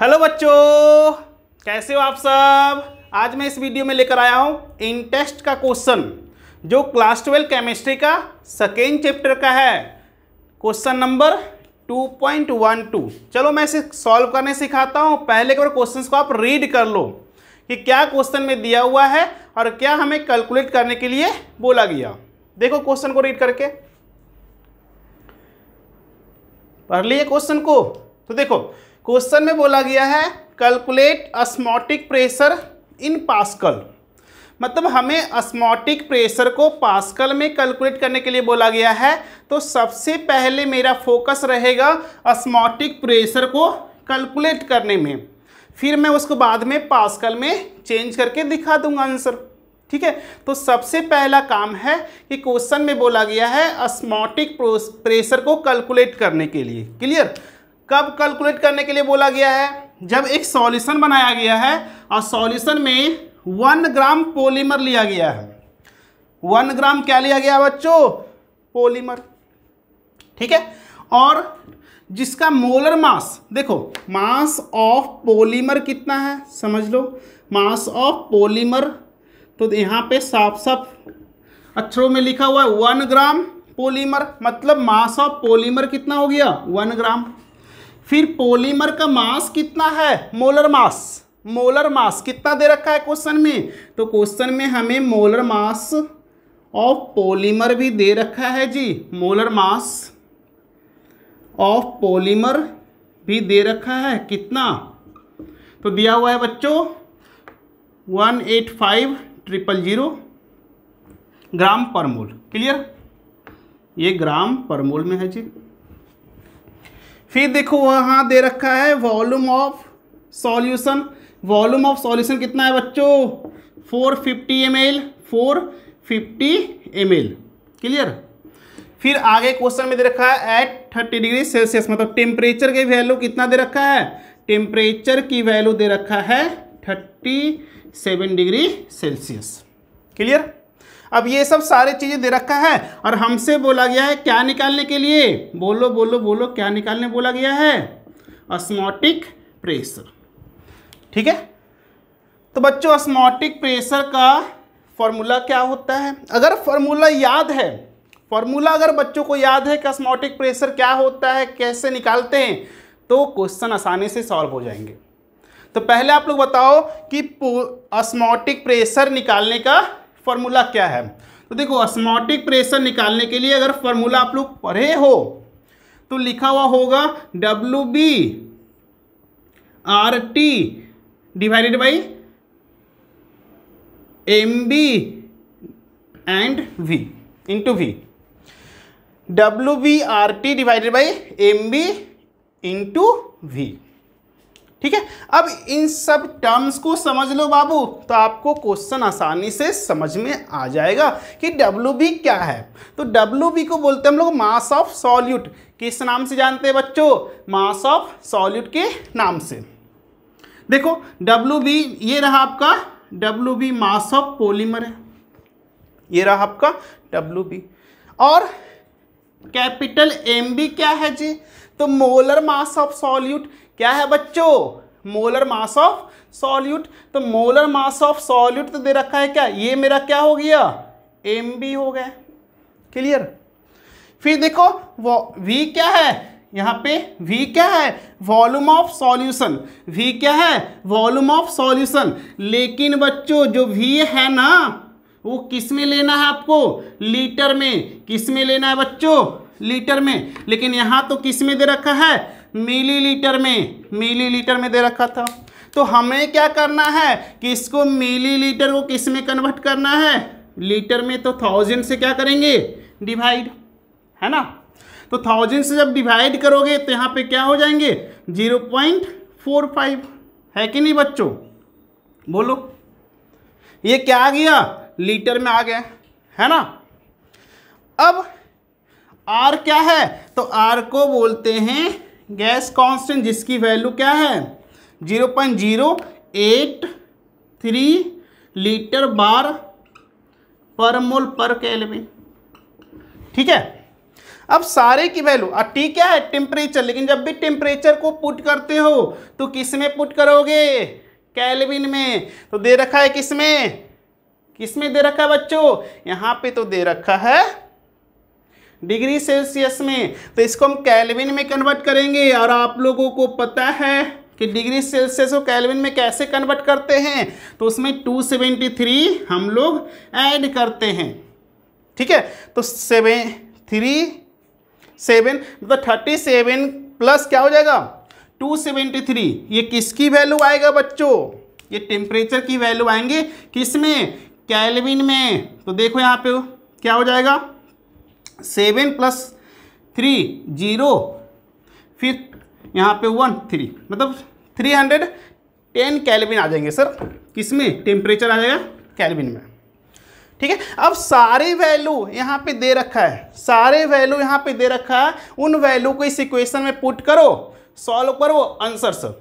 hello बच्चों कैसे हो आप सब आज मैं इस वीडियो में लेकर आया हूँ इंटेस्ट का क्वेश्चन जो क्लास ट्वेल्व केमिस्ट्री का सेकेंड चैप्टर का है क्वेश्चन नंबर 2.12 चलो मैं इसे सॉल्व करने सिखाता हूँ पहले के बार क्वेश्चन को आप रीड कर लो कि क्या क्वेश्चन में दिया हुआ है और क्या हमें कैलकुलेट करने के लिए बोला गया देखो क्वेश्चन को रीड करके पढ़ लिए क्वेश्चन को तो देखो क्वेश्चन में बोला गया है calculate osmotic pressure in pascal मतलब हमें अस्मोटिक प्रेशर को पास्कल में कैलकुलेट करने के लिए बोला गया है तो सबसे पहले मेरा फोकस रहेगा अस्मोटिक प्रेशर को कैलकुलेट करने में फिर मैं उसको बाद में पास्कल में चेंज करके दिखा दूंगा आंसर ठीक है तो सबसे पहला काम है कि क्वेश्चन में बोला गया है अस्मोटिक प्रेशर को कैलकुलेट करने के लिए क्लियर कब कैलकुलेट करने के लिए बोला गया है जब एक सॉल्यूशन बनाया गया है और सॉल्यूशन में वन ग्राम पॉलीमर लिया गया है वन ग्राम क्या लिया गया बच्चों पॉलीमर ठीक है और जिसका मोलर मास देखो मास ऑफ पॉलीमर कितना है समझ लो मास ऑफ पॉलीमर तो यहाँ पे साफ साफ अक्षरों में लिखा हुआ है वन ग्राम पॉलीमर मतलब मास ऑफ पॉलीमर कितना हो गया वन ग्राम फिर पॉलीमर का मास कितना है मोलर मास मोलर मास कितना दे रखा है क्वेश्चन में तो क्वेश्चन में हमें मोलर मास ऑफ पॉलीमर भी दे रखा है जी मोलर मास ऑफ पॉलीमर भी दे रखा है कितना तो दिया हुआ है बच्चों one eight five triple zero gram per mole clear ये ग्राम पर मोल में है जी फिर देखो वहाँ दे रखा है volume of solution volume of solution कितना है बच्चों 450 fifty M L four fifty M L clear फिर आगे क्वेश्चन में दे रखा है एट थर्टी डिग्री सेल्सियस मतलब टेम्परेचर की वैल्यू कितना दे रखा है टेम्परेचर की वैल्यू दे रखा है thirty seven degree Celsius clear अब ये सब सारे चीज़ें दे रखा है और हमसे बोला गया है क्या निकालने के लिए बोलो बोलो बोलो क्या निकालने बोला गया है अस्मोटिक प्रेशर ठीक है तो बच्चों अस्मोटिक प्रेशर का फॉर्मूला क्या होता है अगर फॉर्मूला याद है फॉर्मूला अगर बच्चों को याद है कि अस्मोटिक प्रेशर क्या होता है कैसे निकालते हैं तो क्वेश्चन आसानी से सॉल्व हो जाएंगे तो पहले आप लोग बताओ कि अस्मोटिक प्रेशर निकालने का फॉर्मूला क्या है तो देखो ऑस्मोटिक प्रेशर निकालने के लिए अगर फॉर्मूला आप लोग पढ़े हो तो लिखा हुआ होगा W B R T divided by M B and V into V W B R T divided by M B into V ठीक है अब इन सब टर्म्स को समझ लो बाबू तो आपको क्वेश्चन आसानी से समझ में आ जाएगा कि डब्ल्यू बी क्या है तो डब्ल्यू बी को बोलते हैं हम लोग मास ऑफ सॉल्यूट किस नाम से जानते हैं बच्चों मास ऑफ सॉल्यूट के नाम से देखो डब्ल्यू बी ये रहा आपका W B mass of polymer है ये रहा आपका डब्ल्यू बी और कैपिटल एम बी क्या है जी तो मोलर मास ऑफ सॉल्यूट क्या है बच्चों मोलर मास ऑफ सॉल्यूट तो मोलर मास ऑफ सॉल्यूट तो दे रखा है क्या ये मेरा क्या हो गया एम बी हो गया क्लियर फिर देखो वो वी क्या है यहाँ पे V क्या है वॉल्यूम ऑफ सॉल्यूशन V क्या है वॉल्यूम ऑफ सॉल्यूशन लेकिन बच्चों जो V है ना वो किस में लेना है आपको लीटर में किस में लेना है बच्चों लीटर में लेकिन यहाँ तो किस में दे रखा है मिलीलीटर में मिलीलीटर में दे रखा था तो हमें क्या करना है कि इसको मिलीलीटर को किस में कन्वर्ट करना है लीटर में तो थाउजेंड से क्या करेंगे डिवाइड है ना तो थाउजेंड से जब डिवाइड करोगे तो यहाँ पे क्या हो जाएंगे जीरो पॉइंट फोर फाइव है कि नहीं बच्चों बोलो ये क्या आ गया लीटर में आ गया है ना अब आर क्या है तो आर को बोलते हैं गैस कांस्टेंट जिसकी वैल्यू क्या है zero point zero eight three litre bar per mole पर केल्विन ठीक है अब सारे की वैल्यू अब टी क्या है टेम्परेचर लेकिन जब भी टेम्परेचर को पुट करते हो तो किस में पुट करोगे कैलविन में तो दे रखा है किस में किस में दे रखा है बच्चों यहाँ पे तो दे रखा है डिग्री सेल्सियस में तो इसको हम कैलविन में कन्वर्ट करेंगे और आप लोगों को पता है कि डिग्री सेल्सियस को कैलविन में कैसे कन्वर्ट करते हैं तो उसमें 273 हम लोग ऐड करते हैं ठीक है तो सेवन थ्री सेवन मतलब थर्टी सेवन प्लस क्या हो जाएगा टू सेवेंटी थ्री ये किसकी वैल्यू आएगा बच्चों ये टेम्परेचर की वैल्यू आएंगे किस में कैलविन में तो देखो यहाँ पे क्या हो जाएगा सेवन प्लस थ्री जीरो फिर यहाँ पे वन थ्री मतलब थ्री हंड्रेड टेन कैलबिन आ जाएंगे सर किसमें टेम्परेचर आ जाएगा कैलबिन में ठीक है अब सारे वैल्यू यहाँ पे दे रखा है सारे वैल्यू यहाँ पे दे रखा है उन वैल्यू को इस इक्वेशन में पुट करो सॉल्व करो आंसर सर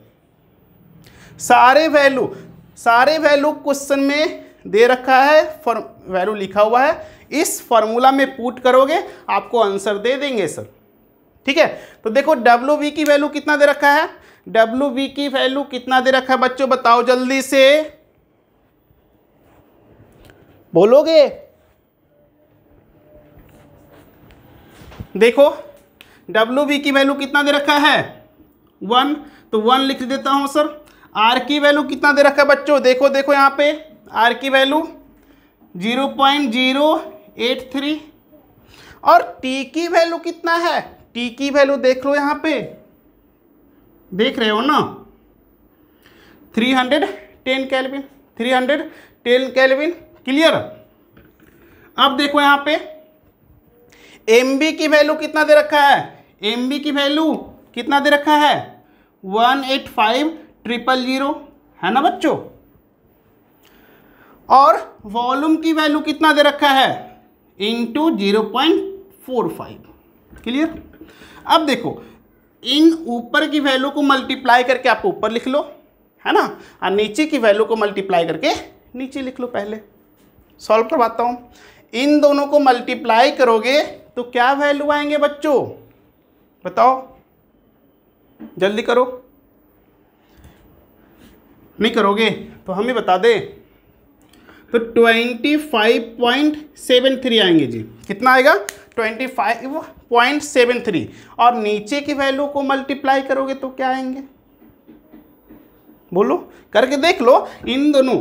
सारे वैल्यू सारे वैल्यू क्वेश्चन में दे रखा है फॉर्म वैल्यू लिखा हुआ है इस फॉर्मूला में पुट करोगे आपको आंसर दे देंगे सर ठीक है तो देखो डब्ल्यू की वैल्यू कितना दे रखा है डब्ल्यू की वैल्यू कितना दे रखा है बच्चों बताओ जल्दी से बोलोगे देखो डब्ल्यू की वैल्यू कितना दे रखा है वन तो वन लिख देता हूं सर आर की वैल्यू कितना दे रखा है बच्चों देखो देखो यहां पे आर की value zero point zero eight three और टी की वैल्यू कितना है टी की वैल्यू देख लो यहाँ पे देख रहे हो ना three hundred ten kelvin three hundred ten kelvin clear अब देखो यहाँ पे एम बी की वैल्यू कितना दे रखा है एम बी की वैल्यू कितना दे रखा है one eight five triple zero है ना बच्चों और वॉल्यूम की वैल्यू कितना दे रखा है into zero point four five clear अब देखो इन ऊपर की वैल्यू को मल्टीप्लाई करके आप ऊपर लिख लो है ना और नीचे की वैल्यू को मल्टीप्लाई करके नीचे लिख लो पहले सॉल्व करवाता हूँ इन दोनों को मल्टीप्लाई करोगे तो क्या वैल्यू आएंगे बच्चों बताओ जल्दी करो नहीं करोगे तो हम ही बता दें तो twenty five point seven three आएंगे जी कितना आएगा twenty five point seven three और नीचे की वैल्यू को मल्टीप्लाई करोगे तो क्या आएंगे बोलो करके देख लो इन दोनों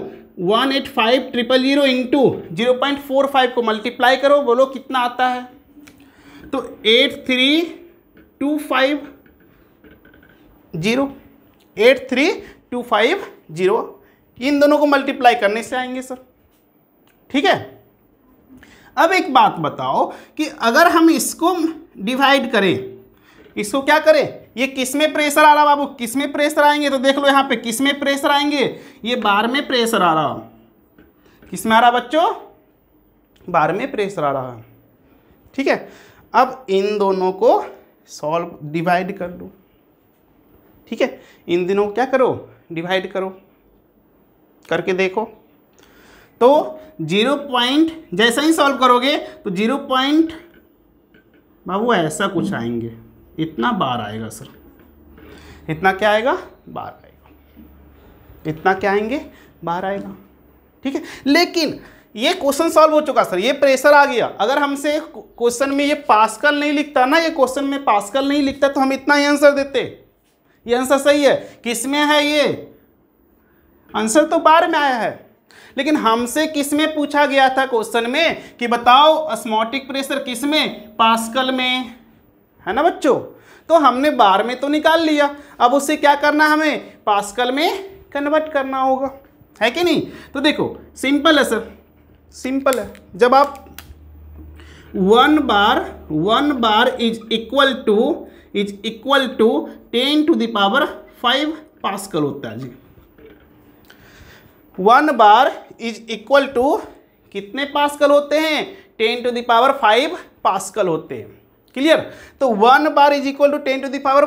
one eight five triple zero into zero point four five को मल्टीप्लाई करो बोलो कितना आता है तो eight three two five zero eight three two five zero इन दोनों को मल्टीप्लाई करने से आएंगे सर ठीक है अब एक बात बताओ कि अगर हम इसको डिवाइड करें इसको क्या करें ये किस में प्रेशर आ रहा बाबू किस में प्रेशर आएंगे तो देख लो यहां पे किस में प्रेशर आएंगे ये बार में प्रेशर आ रहा किस में आ रहा बच्चों बार में प्रेशर आ रहा ठीक है अब इन दोनों को सॉल्व डिवाइड कर लो ठीक है इन दिनों क्या करो डिवाइड करो करके देखो तो जीरो पॉइंट जैसा ही सॉल्व करोगे तो जीरो पॉइंट बाबू ऐसा कुछ आएंगे इतना बार आएगा सर इतना क्या आएगा बार आएगा इतना क्या आएंगे बार आएगा ठीक है लेकिन ये क्वेश्चन सॉल्व हो चुका सर ये प्रेशर आ गया अगर हमसे क्वेश्चन में ये पास्कल नहीं लिखता ना ये क्वेश्चन में पास्कल नहीं लिखता तो हम इतना ही आंसर देते ये आंसर सही है किस में है ये आंसर तो बार में आया है लेकिन हमसे किस में पूछा गया था क्वेश्चन में कि बताओ अस्मोटिक प्रेशर किस में पास्कल में है ना बच्चों तो हमने बार में तो निकाल लिया अब उसे क्या करना हमें पास्कल में कन्वर्ट करना होगा है कि नहीं तो देखो सिंपल है सर सिंपल है जब आप one bar one bar is equal to is equal to ten to the power five pascal होता है जी one bar is equal to कितने पास्कल होते हैं ten to the power five pascal होते हैं क्लियर तो one bar is equal to ten to the power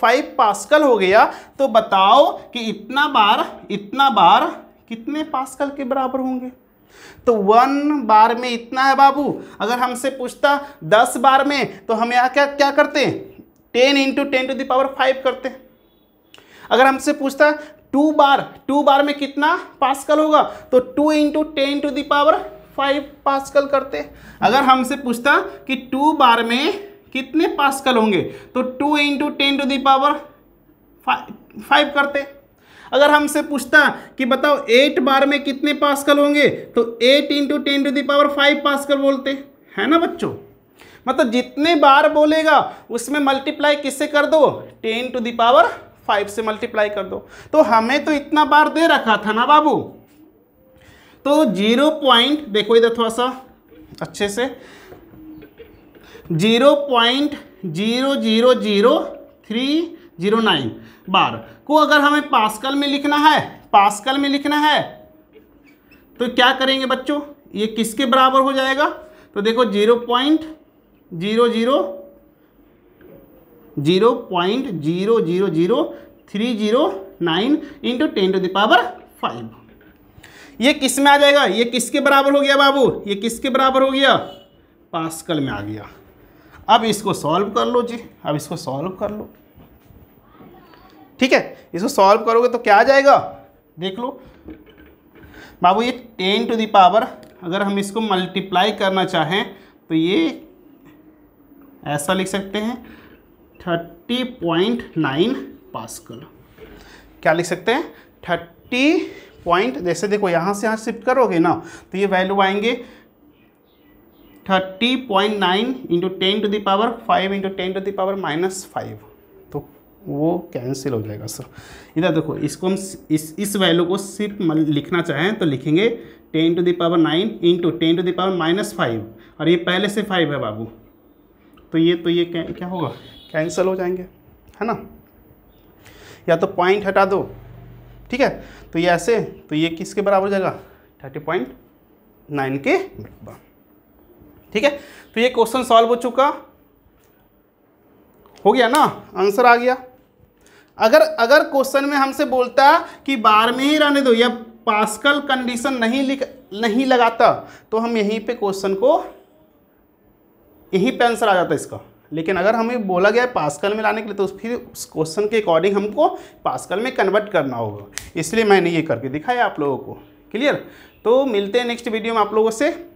five pascal हो गया तो बताओ कि इतना बार इतना बार कितने पास्कल के बराबर होंगे तो वन बार में इतना है बाबू अगर हमसे पूछता दस बार में तो हम यहाँ क्या क्या करते ten into ten to the power five करते अगर हमसे पूछता टू बार टू बार में कितना पास्कल होगा तो two into ten to the power five pascal करते अगर हमसे पूछता कि टू बार में कितने पास्कल होंगे तो two into ten to the power five करते अगर हमसे पूछता कि बताओ एट बार में कितने पास्कल होंगे तो eight into ten to the power five pascal बोलते है ना बच्चों मतलब जितने बार बोलेगा उसमें मल्टीप्लाई किससे कर दो टेन टू दावर फाइव से मल्टीप्लाई कर दो तो हमें तो इतना बार दे रखा था ना बाबू तो जीरो पॉइंट देखो इधर थोड़ा सा अच्छे से zero point zero zero zero three zero nine bar को अगर हमें पास्कल में लिखना है पास्कल में लिखना है तो क्या करेंगे बच्चों ये किसके बराबर हो जाएगा तो देखो zero point zero zero zero point zero zero zero three zero nine into ten to the power five ये किस में आ जाएगा ये किसके बराबर हो गया बाबू ये किसके बराबर हो गया पास्कल में आ गया अब इसको सॉल्व कर लो जी अब इसको सॉल्व कर लो ठीक है इसको सॉल्व करोगे तो क्या आ जाएगा देख लो बाबू ये टेन टू दावर अगर हम इसको मल्टीप्लाई करना चाहें तो ये ऐसा लिख सकते हैं थर्टी पॉइंट नाइन पास्कल क्या लिख सकते हैं थर्टी पॉइंट जैसे देखो यहाँ से यहाँ शिफ्ट करोगे ना तो ये वैल्यू आएंगे thirty point nine into ten to the power five into ten to the power minus five तो वो कैंसिल हो जाएगा सर इधर देखो इसको हम इस इस वैल्यू को सिर्फ लिखना चाहें तो लिखेंगे ten to the power nine into ten to the power minus five और ये पहले से फाइव है बाबू तो ये तो ये क्या, क्या होगा कैंसिल हो जाएंगे है ना या तो पॉइंट हटा दो ठीक है तो ये ऐसे तो ये किसके बराबर हो जाएगा थर्टी पॉइंट नाइन के बराबर ठीक है तो ये क्वेश्चन सॉल्व हो चुका हो गया ना आंसर आ गया अगर अगर क्वेश्चन में हमसे बोलता कि बार में ही रहने दो या पास्कल कंडीशन नहीं लिख नहीं लगाता तो हम यहीं पे क्वेश्चन को यहीं पे आंसर आ जाता इसका लेकिन अगर हमें बोला गया है पास्कल में लाने के लिए तो फिर उस क्वेश्चन के अकॉर्डिंग हमको पास्कल में कन्वर्ट करना होगा इसलिए मैंने ये करके दिखाया आप लोगों को क्लियर तो मिलते हैं नेक्स्ट वीडियो में आप लोगों से